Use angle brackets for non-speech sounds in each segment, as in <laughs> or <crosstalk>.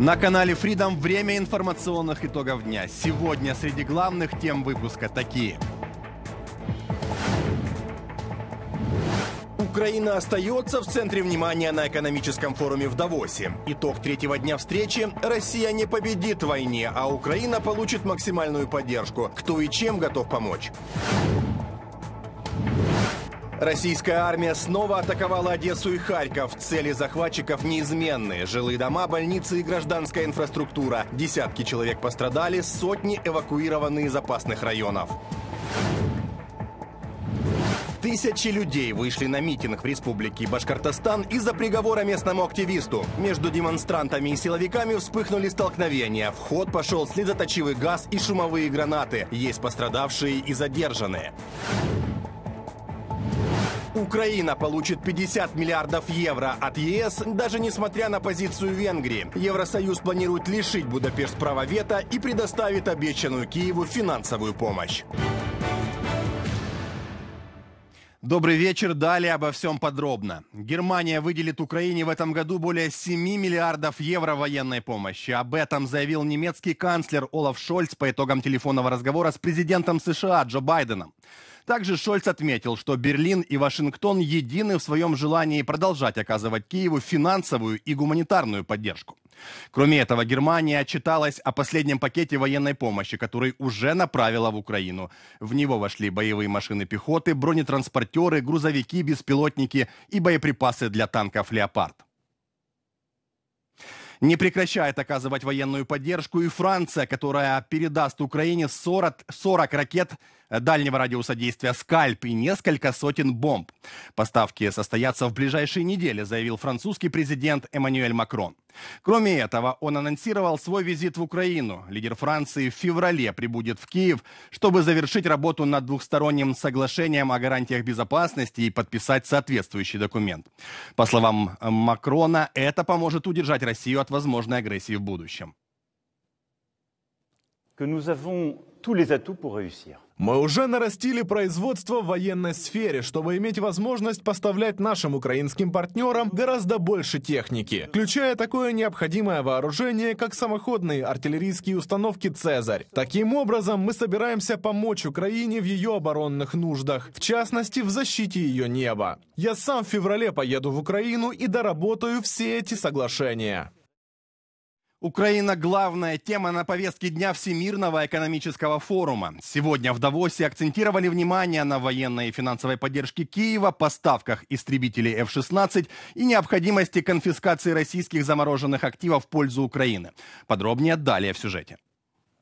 На канале Freedom время информационных итогов дня. Сегодня среди главных тем выпуска такие. Украина остается в центре внимания на экономическом форуме в Давосе. Итог третьего дня встречи – Россия не победит в войне, а Украина получит максимальную поддержку. Кто и чем готов помочь? Российская армия снова атаковала Одессу и Харьков. Цели захватчиков неизменные. Жилые дома, больницы и гражданская инфраструктура. Десятки человек пострадали, сотни эвакуированы из опасных районов. Тысячи людей вышли на митинг в республике Башкортостан из-за приговора местному активисту. Между демонстрантами и силовиками вспыхнули столкновения. В ход пошел слезоточивый газ и шумовые гранаты. Есть пострадавшие и задержанные. Украина получит 50 миллиардов евро от ЕС, даже несмотря на позицию Венгрии. Евросоюз планирует лишить Будапешт права вето и предоставит обещанную Киеву финансовую помощь. Добрый вечер. Далее обо всем подробно. Германия выделит Украине в этом году более 7 миллиардов евро военной помощи. Об этом заявил немецкий канцлер Олаф Шольц по итогам телефонного разговора с президентом США Джо Байденом. Также Шольц отметил, что Берлин и Вашингтон едины в своем желании продолжать оказывать Киеву финансовую и гуманитарную поддержку. Кроме этого, Германия отчиталась о последнем пакете военной помощи, который уже направила в Украину. В него вошли боевые машины пехоты, бронетранспортеры, грузовики, беспилотники и боеприпасы для танков «Леопард» не прекращает оказывать военную поддержку и Франция, которая передаст Украине 40, 40 ракет Э, дальнего радиуса действия «Скальп» и несколько сотен бомб. Поставки состоятся в ближайшие недели, заявил французский президент Эммануэль Макрон. Кроме этого, он анонсировал свой визит в Украину. Лидер Франции в феврале прибудет в Киев, чтобы завершить работу над двухсторонним соглашением о гарантиях безопасности и подписать соответствующий документ. По словам э, Макрона, это поможет удержать Россию от возможной агрессии в будущем. Que nous avons tous les atouts pour réussir. Мы уже нарастили производство в военной сфере, чтобы иметь возможность поставлять нашим украинским партнерам гораздо больше техники, включая такое необходимое вооружение, как самоходные артиллерийские установки «Цезарь». Таким образом, мы собираемся помочь Украине в ее оборонных нуждах, в частности, в защите ее неба. Я сам в феврале поеду в Украину и доработаю все эти соглашения. Украина – главная тема на повестке дня Всемирного экономического форума. Сегодня в Давосе акцентировали внимание на военной и финансовой поддержке Киева, поставках истребителей F-16 и необходимости конфискации российских замороженных активов в пользу Украины. Подробнее далее в сюжете.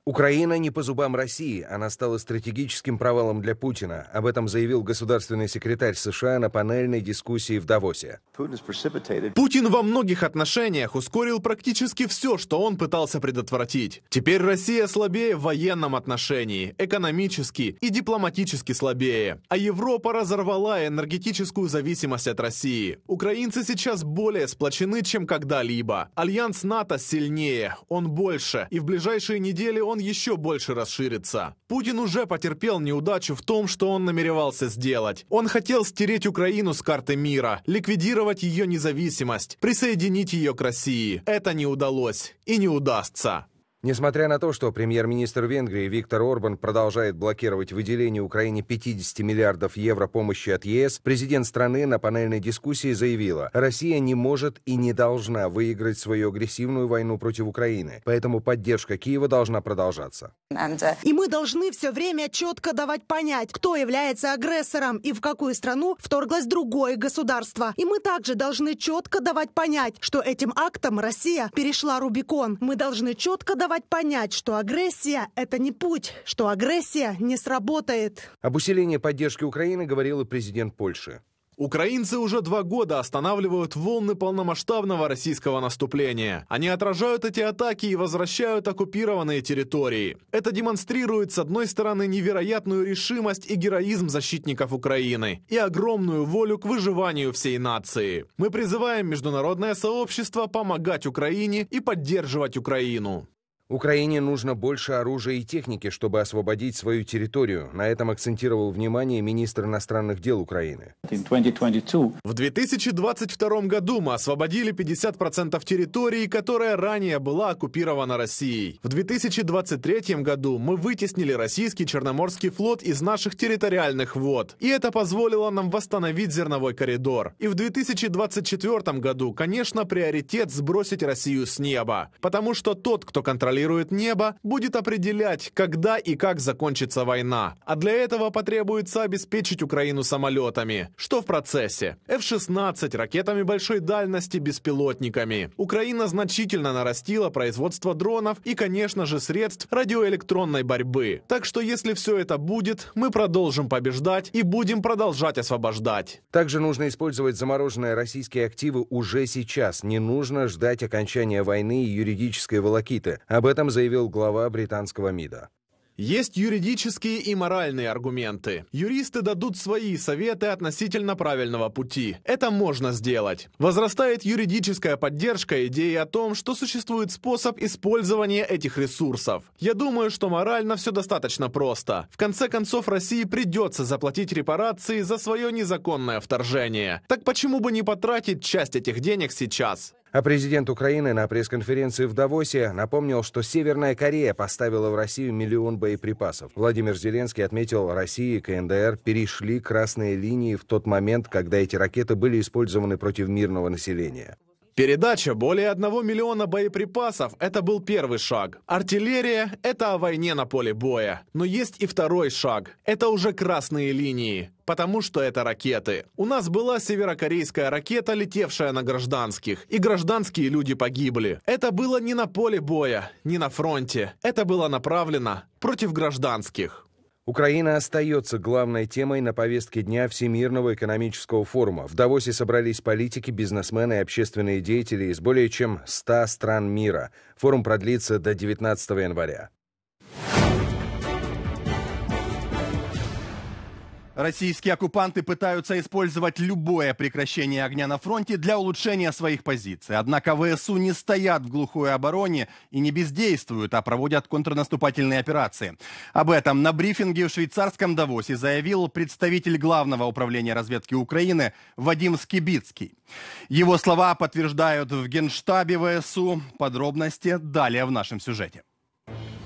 Украина не по зубам России, она стала стратегическим провалом для Путина. Об этом заявил государственный секретарь США на панельной дискуссии в Давосе. Путин во многих отношениях ускорил практически все, что он пытался предотвратить. Теперь Россия слабее в военном отношении, экономически и дипломатически слабее. А Европа разорвала энергетическую зависимость от России. Украинцы сейчас более сплочены, чем когда-либо. Альянс НАТО сильнее, он больше, и в ближайшие недели он он еще больше расширится. Путин уже потерпел неудачу в том, что он намеревался сделать. Он хотел стереть Украину с карты мира, ликвидировать ее независимость, присоединить ее к России. Это не удалось и не удастся. Несмотря на то, что премьер-министр Венгрии Виктор Орбан продолжает блокировать выделение Украине 50 миллиардов евро помощи от ЕС, президент страны на панельной дискуссии заявила, Россия не может и не должна выиграть свою агрессивную войну против Украины, поэтому поддержка Киева должна продолжаться. И мы должны все время четко давать понять, кто является агрессором и в какую страну вторглось другое государство. И мы также должны четко давать понять, что этим актом Россия перешла Рубикон. Мы должны четко давать давать понять, что агрессия – это не путь, что агрессия не сработает. Об усилении поддержки Украины говорил и президент Польши. Украинцы уже два года останавливают волны полномасштабного российского наступления. Они отражают эти атаки и возвращают оккупированные территории. Это демонстрирует, с одной стороны, невероятную решимость и героизм защитников Украины и огромную волю к выживанию всей нации. Мы призываем международное сообщество помогать Украине и поддерживать Украину. Украине нужно больше оружия и техники, чтобы освободить свою территорию. На этом акцентировал внимание министр иностранных дел Украины. В 2022 году мы освободили 50% территории, которая ранее была оккупирована Россией. В 2023 году мы вытеснили российский Черноморский флот из наших территориальных вод. И это позволило нам восстановить зерновой коридор. И в 2024 году, конечно, приоритет сбросить Россию с неба. Потому что тот, кто контролирует контролирует небо, будет определять, когда и как закончится война. А для этого потребуется обеспечить Украину самолетами, что в процессе. F-16, ракетами большой дальности, беспилотниками. Украина значительно нарастила производство дронов и, конечно же, средств радиоэлектронной борьбы. Так что если все это будет, мы продолжим побеждать и будем продолжать освобождать. Также нужно использовать замороженные российские активы уже сейчас. Не нужно ждать окончания войны и юридической волокиты. Об этом заявил глава британского МИДа. Есть юридические и моральные аргументы. Юристы дадут свои советы относительно правильного пути. Это можно сделать. Возрастает юридическая поддержка идеи о том, что существует способ использования этих ресурсов. Я думаю, что морально все достаточно просто. В конце концов, России придется заплатить репарации за свое незаконное вторжение. Так почему бы не потратить часть этих денег сейчас? А президент Украины на пресс-конференции в Давосе напомнил, что Северная Корея поставила в Россию миллион боеприпасов. Владимир Зеленский отметил, Россия и КНДР перешли красные линии в тот момент, когда эти ракеты были использованы против мирного населения. Передача более 1 миллиона боеприпасов – это был первый шаг. Артиллерия – это о войне на поле боя. Но есть и второй шаг. Это уже красные линии потому что это ракеты. У нас была северокорейская ракета, летевшая на гражданских, и гражданские люди погибли. Это было не на поле боя, не на фронте. Это было направлено против гражданских. Украина остается главной темой на повестке дня Всемирного экономического форума. В Давосе собрались политики, бизнесмены и общественные деятели из более чем 100 стран мира. Форум продлится до 19 января. Российские оккупанты пытаются использовать любое прекращение огня на фронте для улучшения своих позиций. Однако ВСУ не стоят в глухой обороне и не бездействуют, а проводят контрнаступательные операции. Об этом на брифинге в швейцарском Давосе заявил представитель Главного управления разведки Украины Вадим Скибицкий. Его слова подтверждают в Генштабе ВСУ. Подробности далее в нашем сюжете.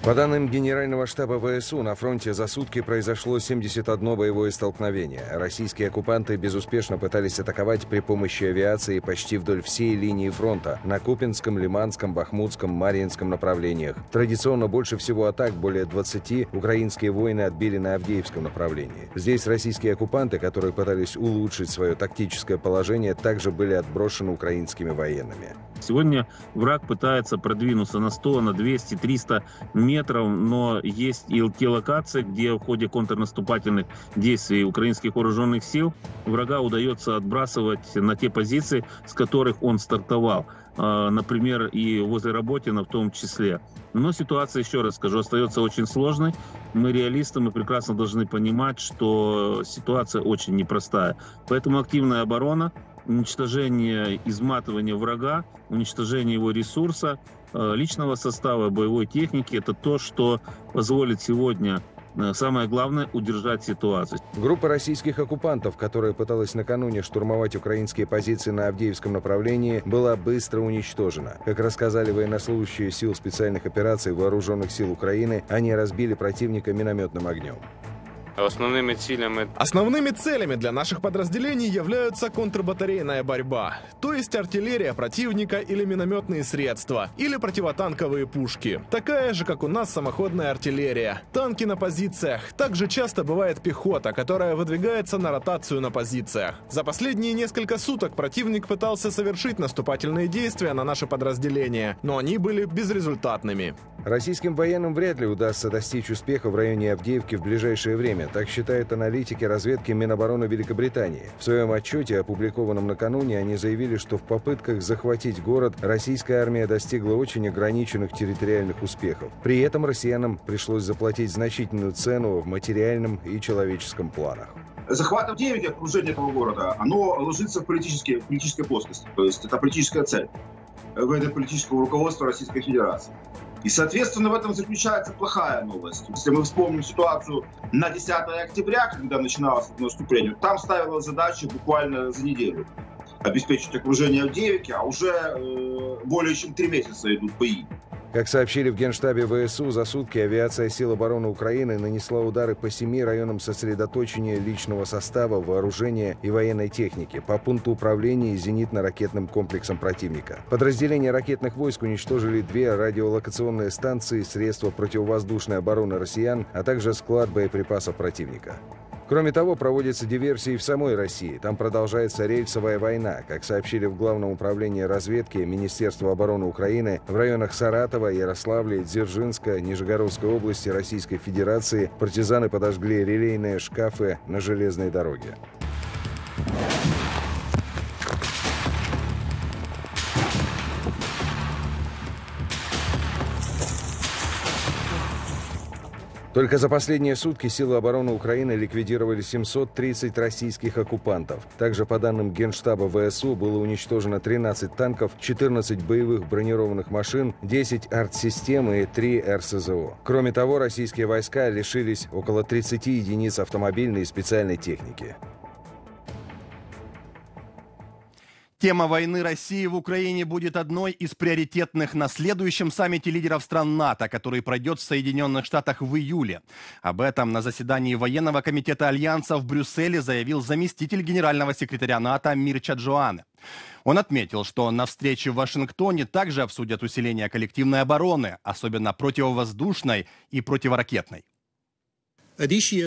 По данным Генерального штаба ВСУ, на фронте за сутки произошло 71 боевое столкновение. Российские оккупанты безуспешно пытались атаковать при помощи авиации почти вдоль всей линии фронта на Купинском, Лиманском, Бахмутском, Мариинском направлениях. Традиционно больше всего атак, более 20, украинские воины отбили на Авдеевском направлении. Здесь российские оккупанты, которые пытались улучшить свое тактическое положение, также были отброшены украинскими военными. Сегодня враг пытается продвинуться на 100, на 200, 300 метров, но есть и те локации, где в ходе контрнаступательных действий украинских вооруженных сил врага удается отбрасывать на те позиции, с которых он стартовал а, например, и возле Работина в том числе. Но ситуация, еще раз скажу, остается очень сложной. Мы реалисты, мы прекрасно должны понимать, что ситуация очень непростая. Поэтому активная оборона – уничтожение, изматывание врага, уничтожение его ресурса, э, личного состава, боевой техники. Это то, что позволит сегодня э, Самое главное – удержать ситуацию. Группа российских оккупантов, которая пыталась накануне штурмовать украинские позиции на Авдеевском направлении, была быстро уничтожена. Как рассказали военнослужащие сил специальных операций Вооруженных сил Украины, они разбили противника минометным огнем. Основными целями... Основными целями для наших подразделений являются контрбатарейная борьба, то есть артиллерия противника или минометные средства, или противотанковые пушки. Такая же, как у нас самоходная артиллерия, танки на позициях, также часто бывает пехота, которая выдвигается на ротацию на позициях. За последние несколько суток противник пытался совершить наступательные действия на наши подразделения, но они были безрезультатными. Российским военным вряд ли удастся достичь успеха в районе Авдеевки в ближайшее время, время, так считают аналитики разведки Минобороны Великобритании. В своем отчете, опубликованном накануне, они заявили, что в попытках захватить город российская армия достигла очень ограниченных территориальных успехов. При этом россиянам пришлось заплатить значительную цену в материальном и человеческом планах. Захват 9 окружение этого города, оно ложится в, политические, в политической плоскости. То есть это политическая цель э, в этой политического руководства Российской Федерации. И, соответственно, в этом заключается плохая новость. Если мы вспомним ситуацию на 10 октября, когда начиналось это наступление, там ставилась задача буквально за неделю обеспечить окружение Авдеевки, а уже э, более чем три месяца идут бои. Как сообщили в Генштабе ВСУ, за сутки авиация сил обороны Украины нанесла удары по семи районам сосредоточения личного состава, вооружения и военной техники по пункту управления и зенитно-ракетным комплексом противника. Подразделения ракетных войск уничтожили две радиолокационные станции, средства противовоздушной обороны россиян, а также склад боеприпасов противника. Кроме того, проводятся диверсии в самой России. Там продолжается рельсовая война. Как сообщили в Главном управлении разведки Министерства обороны Украины, в районах Саратова, Ярославля, Дзержинска, Нижегородской области Российской Федерации партизаны подожгли релейные шкафы на железной дороге. Только за последние сутки силы обороны Украины ликвидировали 730 российских оккупантов. Также, по данным Генштаба ВСУ, было уничтожено 13 танков, 14 боевых бронированных машин, 10 артсистем и 3 РСЗО. Кроме того, российские войска лишились около 30 единиц автомобильной и специальной техники. Тема войны России в Украине будет одной из приоритетных на следующем саммите лидеров стран НАТО, который пройдет в Соединенных Штатах в июле. Об этом на заседании военного комитета Альянса в Брюсселе заявил заместитель генерального секретаря НАТО Мирча Джоанне. Он отметил, что на встрече в Вашингтоне также обсудят усиление коллективной обороны, особенно противовоздушной и противоракетной.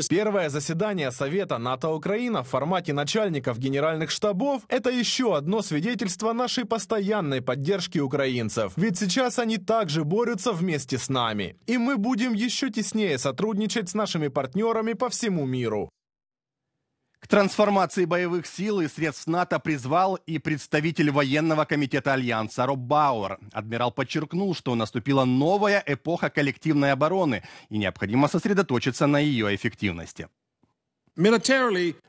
Первое заседание Совета НАТО-Украина в формате начальников генеральных штабов – это еще одно свидетельство нашей постоянной поддержки украинцев. Ведь сейчас они также борются вместе с нами. И мы будем еще теснее сотрудничать с нашими партнерами по всему миру. К трансформации боевых сил и средств НАТО призвал и представитель военного комитета Альянса Роб Бауэр. Адмирал подчеркнул, что наступила новая эпоха коллективной обороны и необходимо сосредоточиться на ее эффективности.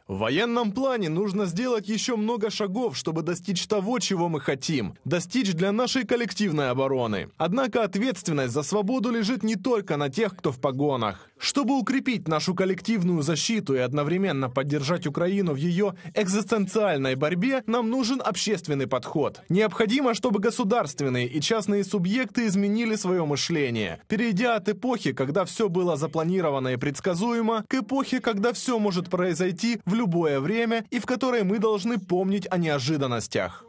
В военном плане нужно сделать еще много шагов, чтобы достичь того, чего мы хотим. Достичь для нашей коллективной обороны. Однако ответственность за свободу лежит не только на тех, кто в погонах. Чтобы укрепить нашу коллективную защиту и одновременно поддержать Украину в ее экзистенциальной борьбе, нам нужен общественный подход. Необходимо, чтобы государственные и частные субъекты изменили свое мышление, перейдя от эпохи, когда все было запланировано и предсказуемо, к эпохе, когда все может может произойти в любое время и в которой мы должны помнить о неожиданностях.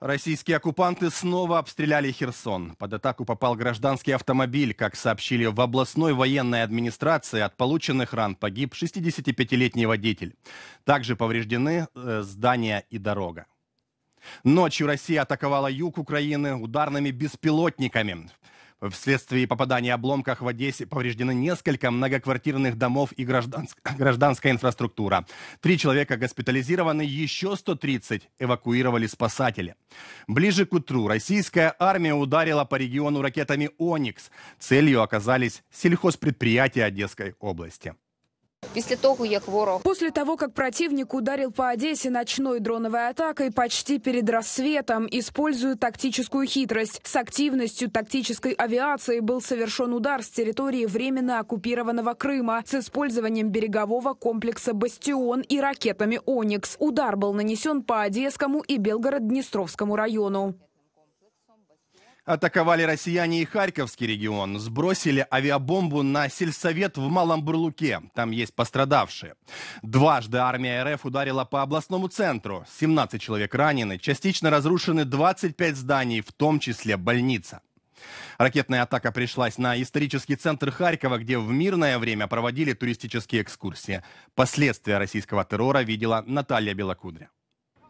Российские оккупанты снова обстреляли Херсон. Под атаку попал гражданский автомобиль. Как сообщили в областной военной администрации, от полученных ран погиб 65-летний водитель. Также повреждены э, здания и дорога. Ночью Россия атаковала юг Украины ударными беспилотниками. Вследствие попадания обломков в Одессе повреждены несколько многоквартирных домов и гражданск... <laughs> гражданская инфраструктура. Три человека госпитализированы, еще 130 эвакуировали спасатели. Ближе к утру российская армия ударила по региону ракетами «Оникс». Целью оказались сельхозпредприятия Одесской области після того, як ворог после того, как противник ударил по Одессе ночной дроновой атакой почти перед рассветом, используя тактическую хитрость. С активностью тактической авиации был совершен удар с территории временно оккупированного Крыма с использованием берегового комплекса «Бастион» и ракетами «Оникс». Удар был нанесен по Одесскому и Белгород-Днестровскому району атаковали россияне и Харьковский регион. Сбросили авиабомбу на сельсовет в Малом Бурлуке. Там есть пострадавшие. Дважды армия РФ ударила по областному центру. 17 человек ранены. Частично разрушены 25 зданий, в том числе больница. Ракетная атака пришлась на исторический центр Харькова, где в мирное время проводили туристические экскурсии. Последствия российского террора видела Наталья Белокудря.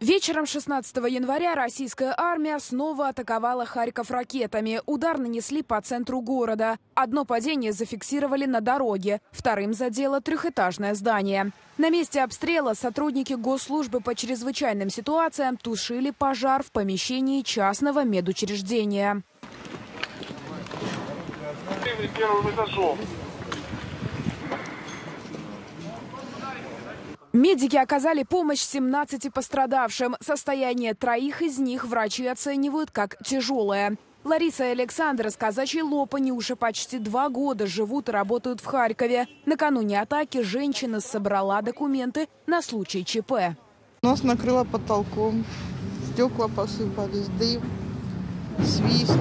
Вечером 16 января российская армия снова атаковала Харьков ракетами. Удар нанесли по центру города. Одно падение зафиксировали на дороге. Вторым задело трехэтажное здание. На месте обстрела сотрудники госслужбы по чрезвычайным ситуациям тушили пожар в помещении частного медучреждения. Медики оказали помощь 17 пострадавшим. Состояние троих из них врачи оценивают как тяжелое. Лариса и Александр с казачьей Лопани уже почти два года живут и работают в Харькове. Накануне атаки женщина собрала документы на случай ЧП. Нас накрыло потолком, стекла посыпались, дым, свист.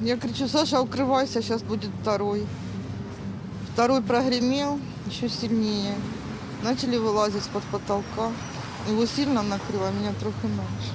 Я кричу, Саша, укрывайся, сейчас будет второй. Второй прогремел еще сильнее. Начали вылазить под потолка. Его сильно накрыло, а меня трохи меньше.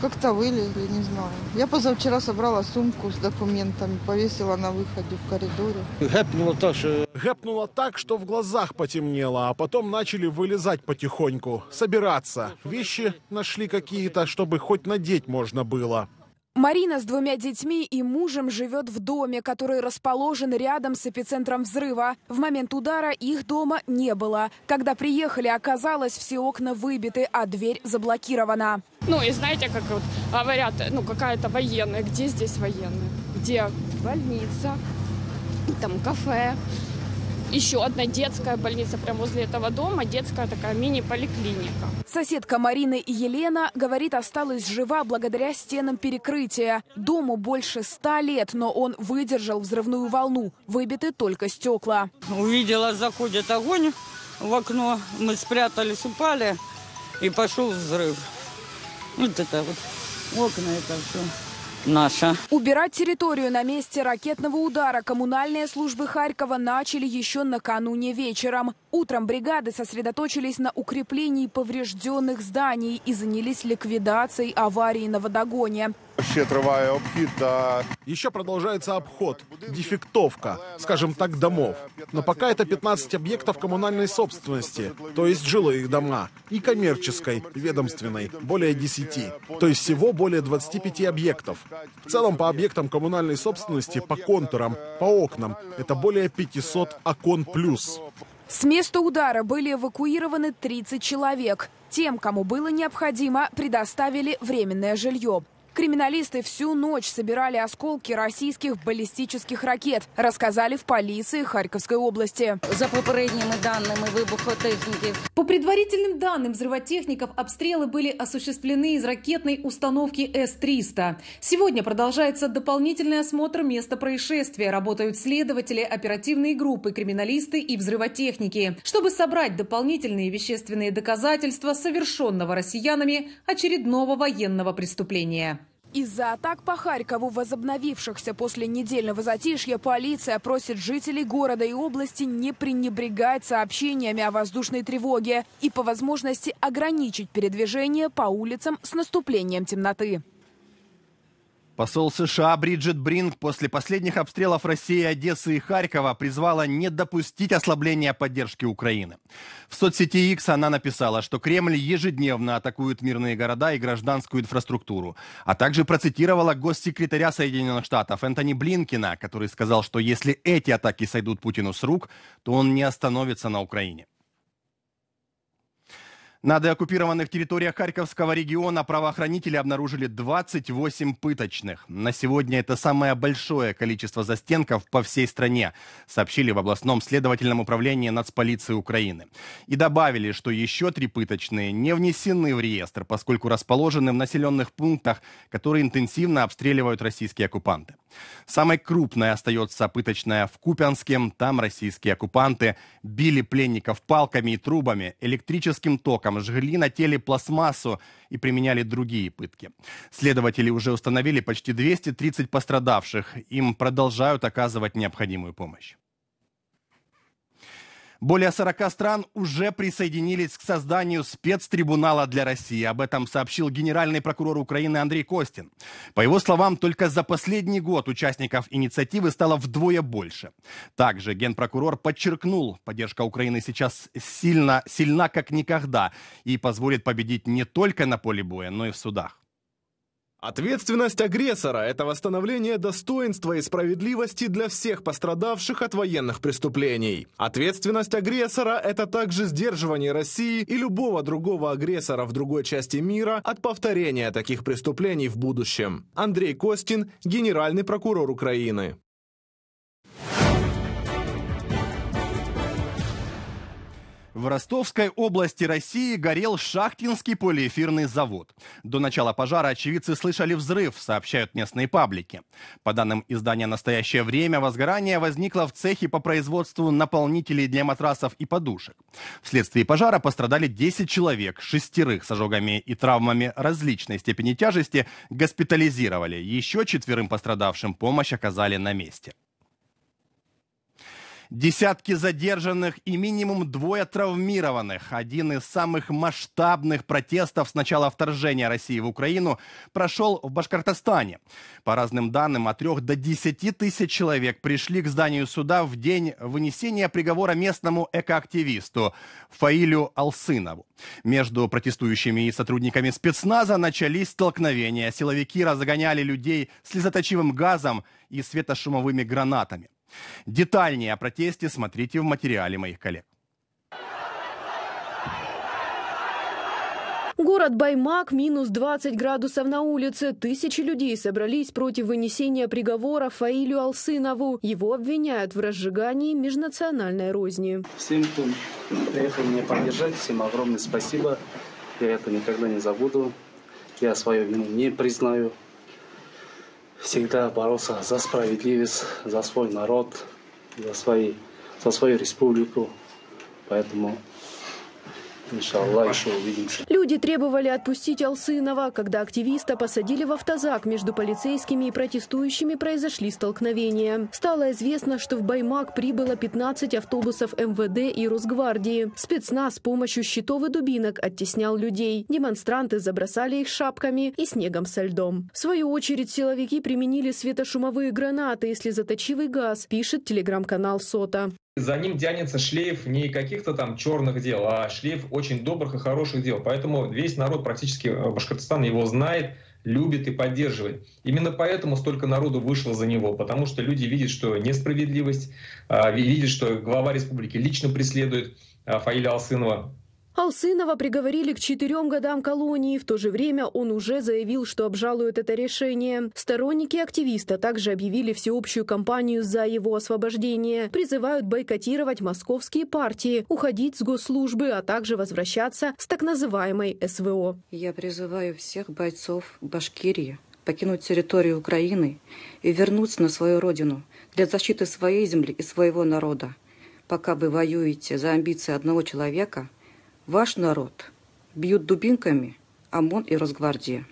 Как-то вылезли, не знаю. Я позавчера собрала сумку с документами, повесила на выходе в коридоре. Гэпнуло так, что... Гэпнуло так, что в глазах потемнело, а потом начали вылезать потихоньку, собираться. Вещи нашли какие-то, чтобы хоть надеть можно было. Марина с двумя детьми и мужем живет в доме, который расположен рядом с эпицентром взрыва. В момент удара их дома не было. Когда приехали, оказалось, все окна выбиты, а дверь заблокирована. Ну и знаете, как вот говорят, ну какая-то военная. Где здесь военная? Где больница? Там кафе еще одна детская больница прямо возле этого дома, детская такая мини-поликлиника. Соседка Марины и Елена, говорит, осталась жива благодаря стенам перекрытия. Дому больше ста лет, но он выдержал взрывную волну. Выбиты только стекла. Увидела, заходит огонь в окно. Мы спрятались, упали, и пошел взрыв. Вот это вот окна это все наша. Убирать территорию на месте ракетного удара коммунальные службы Харькова начали еще накануне вечером. Утром бригады сосредоточились на укреплении поврежденных зданий и занялись ликвидацией аварии на водогоне. Вообще Еще продолжается обход, дефектовка, скажем так, домов. Но пока это 15 объектов коммунальной собственности, то есть жилых их дома, и коммерческой, ведомственной, более 10. То есть всего более 25 объектов. В целом по объектам коммунальной собственности, по контурам, по окнам, это более 500 окон плюс. С места удара были эвакуированы 30 человек. Тем, кому было необходимо, предоставили временное жилье. Криминалисты всю ночь собирали осколки российских баллистических ракет, рассказали в полиции Харьковской области. За попередними данными выбуха По предварительным данным взрывотехников, обстрелы были осуществлены из ракетной установки С-300. Сегодня продолжается дополнительный осмотр места происшествия. Работают следователи, оперативные группы, криминалисты и взрывотехники, чтобы собрать дополнительные вещественные доказательства совершенного россиянами очередного военного преступления. Из-за атак по Харькову, возобновившихся после недельного затишья, полиция просит жителей города и области не пренебрегать сообщениями о воздушной тревоге и по возможности ограничить передвижение по улицам с наступлением темноты. Посол США Бриджит Бринг после последних обстрелов России, Одессы и Харькова призвала не допустить ослабления поддержки Украины. В соцсети X она написала, что Кремль ежедневно атакует мирные города и гражданскую инфраструктуру, а также процитировала госсекретаря Соединенных Штатов Энтони Блинкина, который сказал, что если эти атаки сойдут Путину с рук, то он не остановится на Украине. На деоккупированных территориях Харьковского региона правоохранители обнаружили 28 пыточных. На сегодня это самое большое количество застенков по всей стране, сообщили в областном следовательном управлении нацполиции Украины. И добавили, что еще три пыточные не внесены в реестр, поскольку расположены в населенных пунктах, которые интенсивно обстреливают российские оккупанты. Самой крупной остается пыточная в Купянске. Там российские оккупанты били пленников палками и трубами, электрическим током, жгли на теле пластмассу и применяли другие пытки. Следователи уже установили почти 230 пострадавших. Им продолжают оказывать необходимую помощь. Более 40 стран уже присоединились к созданию спецтрибунала для России. Об этом сообщил генеральный прокурор Украины Андрей Костин. По его словам, только за последний год участников инициативы стало вдвое больше. Также генпрокурор подчеркнул, поддержка Украины сейчас сильно, сильна как никогда и позволит победить не только на поле боя, но и в судах. Ответственность агрессора – это восстановление достоинства и справедливости для всех пострадавших от военных преступлений. Ответственность агрессора – это также сдерживание России и любого другого агрессора в другой части мира от повторения таких преступлений в будущем. Андрей Костин, генеральный прокурор Украины. В Ростовской области России горел Шахтинский полиэфирный завод. До начала пожара очевидцы слышали взрыв, сообщают местные паблики. По данным издания «Настоящее время», возгорание возникло в цехе по производству наполнителей для матрасов и подушек. Вследствие пожара пострадали 10 человек, шестерых с ожогами и травмами различной степени тяжести госпитализировали. Еще четверым пострадавшим помощь оказали на месте. Десятки задержанных и минимум двое травмированных. Один из самых масштабных протестов с начала вторжения России в Украину прошел в Башкортостане. По разным данным, от 3 до 10 тысяч человек пришли к зданию суда в день вынесения приговора местному экоактивисту Фаилю Алсынову. Между протестующими и сотрудниками спецназа начались столкновения. Силовики разгоняли людей слезоточивым газом и светошумовыми гранатами. Детальнее о протесте смотрите в материале моих коллег. Город Баймак, минус 20 градусов на улице. Тысячи людей собрались против вынесения приговора Фаилю Алсынову. Его обвиняют в разжигании межнациональной розни. Всем, кто приехал меня поддержать, всем огромное спасибо. Я это никогда не забуду. Я свою вину не признаю всегда боролся за справедливость, за свой народ, за, свои, за свою республику. Поэтому Иншаллах, еще увидимся. Люди требовали отпустить Алсынова. Когда активиста посадили в автозак, между полицейскими и протестующими произошли столкновения. Стало известно, что в Баймак прибыло 15 автобусов МВД и Росгвардии. Спецназ с помощью щитов и дубинок оттеснял людей. Демонстранты забросали их шапками и снегом со льдом. В свою очередь силовики применили светошумовые гранаты и слезоточивый газ, пишет телеграм-канал «Сота» за ним тянется шлейф не каких-то там черных дел, а шлейф очень добрых и хороших дел. Поэтому весь народ практически э, Башкортостана его знает, любит и поддерживает. Именно поэтому столько народу вышло за него, потому что люди видят, что несправедливость, а, видят, что глава республики лично преследует а, Фаиля Алсынова, Алсынова приговорили к четырем годам колонии. В то же время он уже заявил, что обжалует это решение. Сторонники активиста также объявили всеобщую кампанию за его освобождение. Призывают бойкотировать московские партии, уходить с госслужбы, а также возвращаться с так называемой СВО. Я призываю всех бойцов Башкирии покинуть территорию Украины и вернуться на свою родину для защиты своей земли и своего народа. Пока вы воюете за амбиции одного человека – Ваш народ. Бьют дубинками ОМОН и Росгвардия.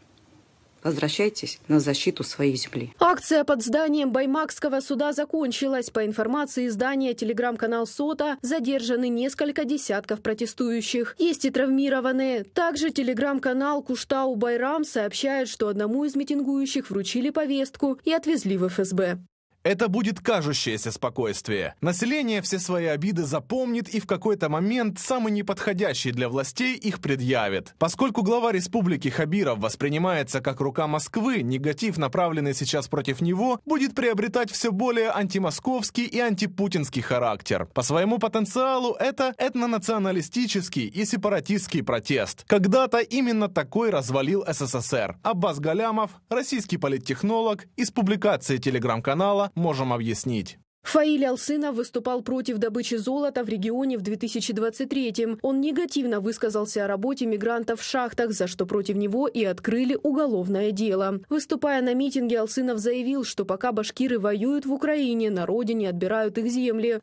Возвращайтесь на защиту своей земли. Акция под зданием Баймакского суда закончилась. По информации издания телеграм-канал СОТА задержаны несколько десятков протестующих. Есть и травмированные. Также телеграм-канал Куштау Байрам сообщает, что одному из митингующих вручили повестку и отвезли в ФСБ. Это будет кажущееся спокойствие. Население все свои обиды запомнит и в какой-то момент самый неподходящий для властей их предъявит. Поскольку глава республики Хабиров воспринимается как рука Москвы, негатив, направленный сейчас против него, будет приобретать все более антимосковский и антипутинский характер. По своему потенциалу это этнонационалистический и сепаратистский протест. Когда-то именно такой развалил СССР. Аббас Галямов, российский политтехнолог, из публикации телеграм-канала можем объяснить. Фаиль Алсынов выступал против добычи золота в регионе в 2023-м. Он негативно высказался о работе мигрантов в шахтах, за что против него и открыли уголовное дело. Выступая на митинге, Алсынов заявил, что пока башкиры воюют в Украине, на родине отбирают их земли.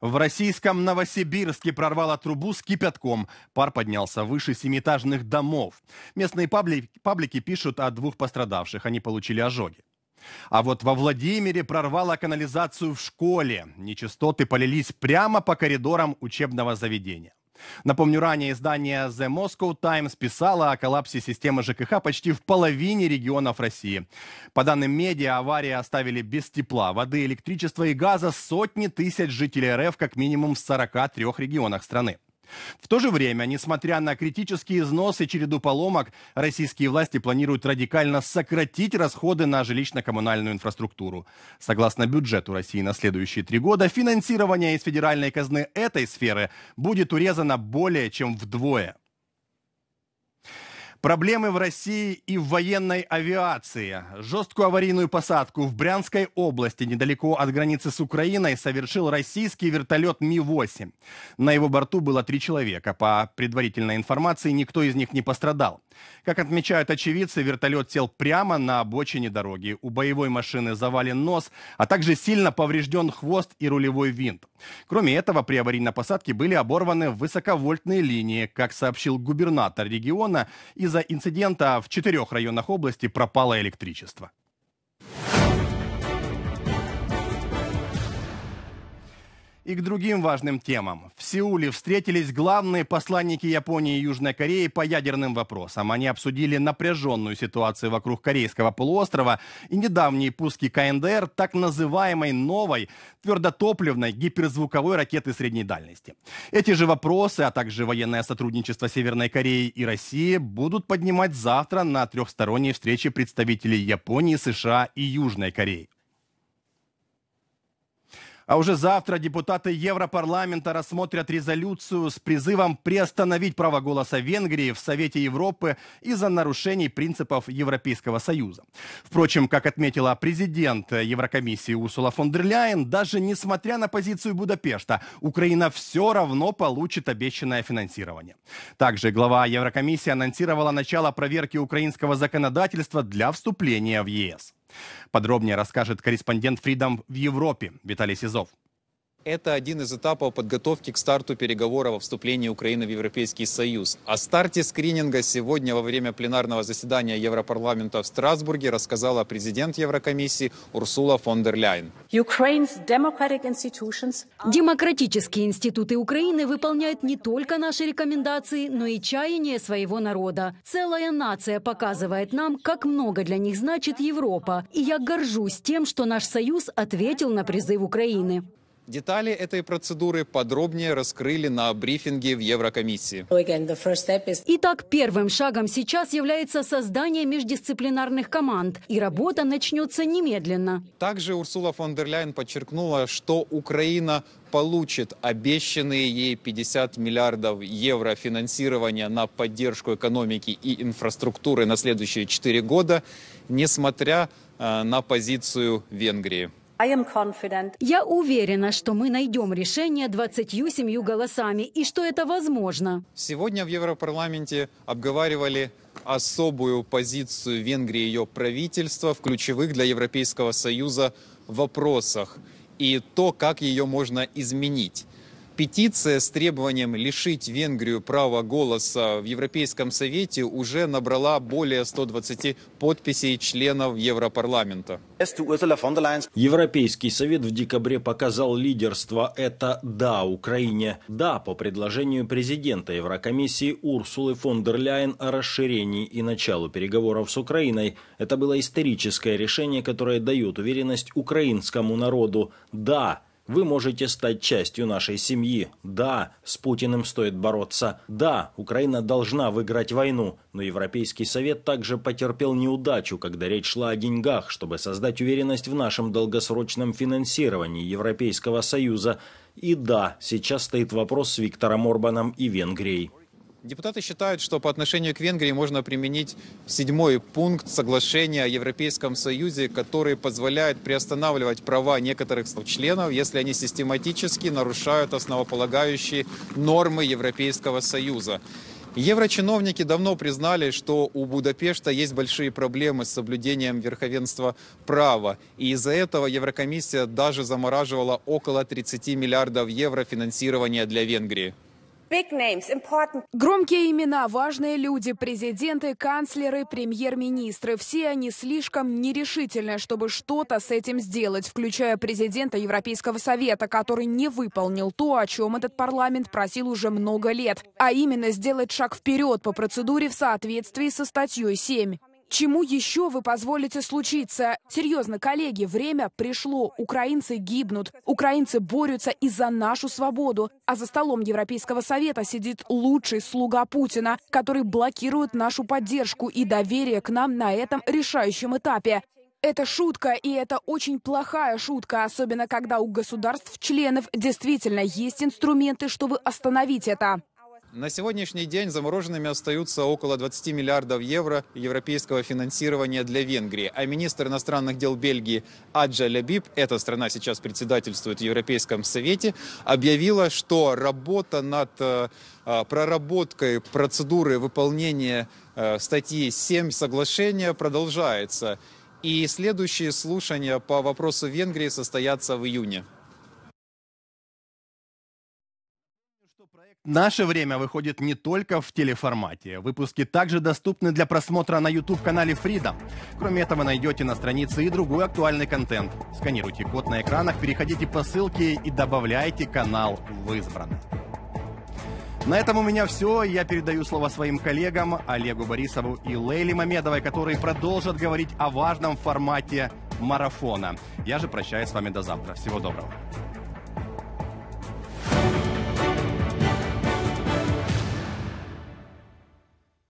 В российском Новосибирске прорвало трубу с кипятком. Пар поднялся выше семиэтажных домов. Местные паблики пишут о двух пострадавших. Они получили ожоги. А вот во Владимире прорвало канализацию в школе. Нечистоты полились прямо по коридорам учебного заведения. Напомню, ранее издание The Moscow Times писало о коллапсе системы ЖКХ почти в половине регионов России. По данным медиа, аварии оставили без тепла, воды, электричества и газа сотни тысяч жителей РФ как минимум в 43 регионах страны. В то же время, несмотря на критические износы и череду поломок, российские власти планируют радикально сократить расходы на жилищно-коммунальную инфраструктуру. Согласно бюджету России на следующие три года, финансирование из федеральной казны этой сферы будет урезано более чем вдвое. Проблемы в России и в военной авиации. Жесткую аварийную посадку в Брянской области, недалеко от границы с Украиной, совершил российский вертолет Ми-8. На его борту было три человека. По предварительной информации, никто из них не пострадал. Как отмечают очевидцы, вертолет сел прямо на обочине дороги. У боевой машины завален нос, а также сильно поврежден хвост и рулевой винт. Кроме этого, при аварийной посадке были оборваны высоковольтные линии. Как сообщил губернатор региона, из-за инцидента в четырех районах области пропало электричество. и к другим важным темам. В Сеуле встретились главные посланники Японии и Южной Кореи по ядерным вопросам. Они обсудили напряженную ситуацию вокруг Корейского полуострова и недавние пуски КНДР так называемой новой твердотопливной гиперзвуковой ракеты средней дальности. Эти же вопросы, а также военное сотрудничество Северной Кореи и России будут поднимать завтра на трехсторонней встрече представителей Японии, США и Южной Кореи. А уже завтра депутаты Европарламента рассмотрят резолюцию с призывом приостановить право голоса Венгрии в Совете Европы из-за нарушений принципов Европейского Союза. Впрочем, как отметила президент Еврокомиссии Урсула фон дер Ляйен, даже несмотря на позицию Будапешта, Украина все равно получит обещанное финансирование. Также глава Еврокомиссии анонсировала начало проверки украинского законодательства для вступления в ЕС. Подробнее расскажет корреспондент Freedom в Европе Виталий Сизов. Это один из этапов подготовки к старту переговоров о вступлении Украины в Европейский Союз. О старте скрининга сегодня во время пленарного заседания Европарламента в Страсбурге рассказала президент Еврокомиссии Урсула фон дер Ляйн. Демократические институты Украины выполняют не только наши рекомендации, но и чаяния своего народа. Целая нация показывает нам, как много для них значит Европа. И я горжусь тем, что наш союз ответил на призыв Украины. Детали этой процедуры подробнее раскрыли на брифинге в Еврокомиссии. Итак, первым шагом сейчас является создание междисциплинарных команд, и работа начнется немедленно. Также Урсула фон дер Ляйен подчеркнула, что Украина получит обещанные ей 50 миллиардов евро финансирования на поддержку экономики и инфраструктуры на следующие 4 года, несмотря э, на позицию Венгрии. Я уверена, что мы найдем решение 27 голосами и что это возможно. Сегодня в Европарламенте обговаривали особую позицию Венгрии и ее правительства в ключевых для Европейского Союза вопросах и то, как ее можно изменить. Петиция с требованием лишить Венгрию права голоса в Европейском Совете уже набрала более 120 подписей членов Европарламента. Европейский Совет в декабре показал лидерство «Это да Украине». Да, по предложению президента Еврокомиссии Урсулы фон дер Ляйен о расширении и началу переговоров с Украиной. Это было историческое решение, которое дает уверенность украинскому народу. Да, вы можете стать частью нашей семьи. Да, с Путиным стоит бороться. Да, Украина должна выиграть войну. Но Европейский Совет также потерпел неудачу, когда речь шла о деньгах, чтобы создать уверенность в нашем долгосрочном финансировании Европейского Союза. И да, сейчас стоит вопрос с Виктором Орбаном и Венгрией. Депутаты считают, что по отношению к Венгрии можно применить седьмой пункт соглашения о Европейском Союзе, который позволяет приостанавливать права некоторых членов, если они систематически нарушают основополагающие нормы Европейского Союза. Еврочиновники давно признали, что у Будапешта есть большие проблемы с соблюдением верховенства права. И из-за этого Еврокомиссия даже замораживала около 30 миллиардов евро финансирования для Венгрии. Громкие имена, важные люди, президенты, канцлеры, премьер-министры. Все они слишком нерешительны, чтобы что-то с этим сделать, включая президента Европейского совета, который не выполнил то, о чем этот парламент просил уже много лет, а именно сделать шаг вперед по процедуре в соответствии со статьей 7. Чему еще вы позволите случиться? Серьезно, коллеги, время пришло. Украинцы гибнут. Украинцы борются и за нашу свободу. А за столом Европейского Совета сидит лучший слуга Путина, который блокирует нашу поддержку и доверие к нам на этом решающем этапе. Это шутка, и это очень плохая шутка, особенно когда у государств-членов действительно есть инструменты, чтобы остановить это. На сегодняшний день замороженными остаются около 20 миллиардов евро европейского финансирования для Венгрии. А министр иностранных дел Бельгии Аджа Лябиб, эта страна сейчас председательствует в Европейском Совете, объявила, что работа над э, э, проработкой процедуры выполнения э, статьи 7 соглашения продолжается. И следующие слушания по вопросу Венгрии состоятся в июне. Наше время выходит не только в телеформате. Выпуски также доступны для просмотра на YouTube-канале Freedom. Кроме этого, найдете на странице и другой актуальный контент. Сканируйте код на экранах, переходите по ссылке и добавляйте канал в избранное. На этом у меня все. Я передаю слово своим коллегам Олегу Борисову и Лейли Мамедовой, которые продолжат говорить о важном формате марафона. Я же прощаюсь с вами до завтра. Всего доброго.